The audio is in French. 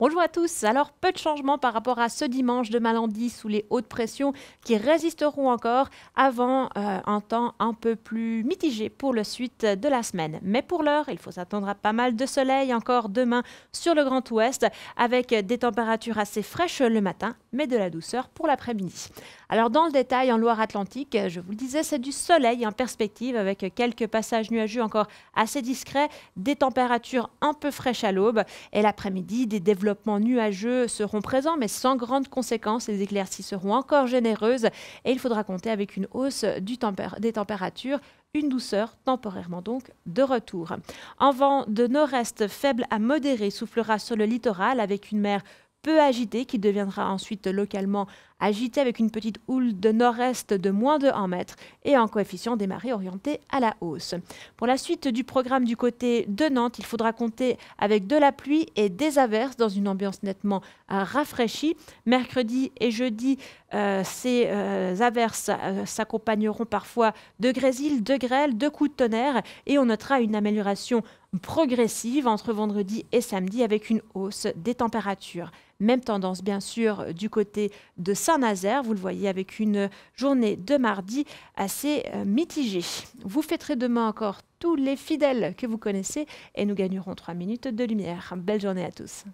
Bonjour à tous. Alors, peu de changements par rapport à ce dimanche de malandie sous les hautes pressions qui résisteront encore avant euh, un temps un peu plus mitigé pour le suite de la semaine. Mais pour l'heure, il faut s'attendre à pas mal de soleil encore demain sur le Grand Ouest avec des températures assez fraîches le matin, mais de la douceur pour l'après-midi. Alors, dans le détail, en Loire-Atlantique, je vous le disais, c'est du soleil en perspective avec quelques passages nuageux encore assez discrets, des températures un peu fraîches à l'aube et l'après-midi, des développements nuageux seront présents, mais sans grandes conséquences. Les éclaircies seront encore généreuses et il faudra compter avec une hausse des températures une douceur temporairement donc de retour. En vent de nord-est faible à modéré soufflera sur le littoral avec une mer agité qui deviendra ensuite localement agité avec une petite houle de nord-est de moins de 1 mètre et un coefficient des marées orienté à la hausse. Pour la suite du programme du côté de Nantes, il faudra compter avec de la pluie et des averses dans une ambiance nettement euh, rafraîchie. Mercredi et jeudi, euh, ces euh, averses s'accompagneront parfois de grésil, de grêle, de coups de tonnerre et on notera une amélioration progressive entre vendredi et samedi avec une hausse des températures. Même tendance bien sûr du côté de Saint-Nazaire, vous le voyez avec une journée de mardi assez euh, mitigée. Vous fêterez demain encore tous les fidèles que vous connaissez et nous gagnerons 3 minutes de lumière. Belle journée à tous.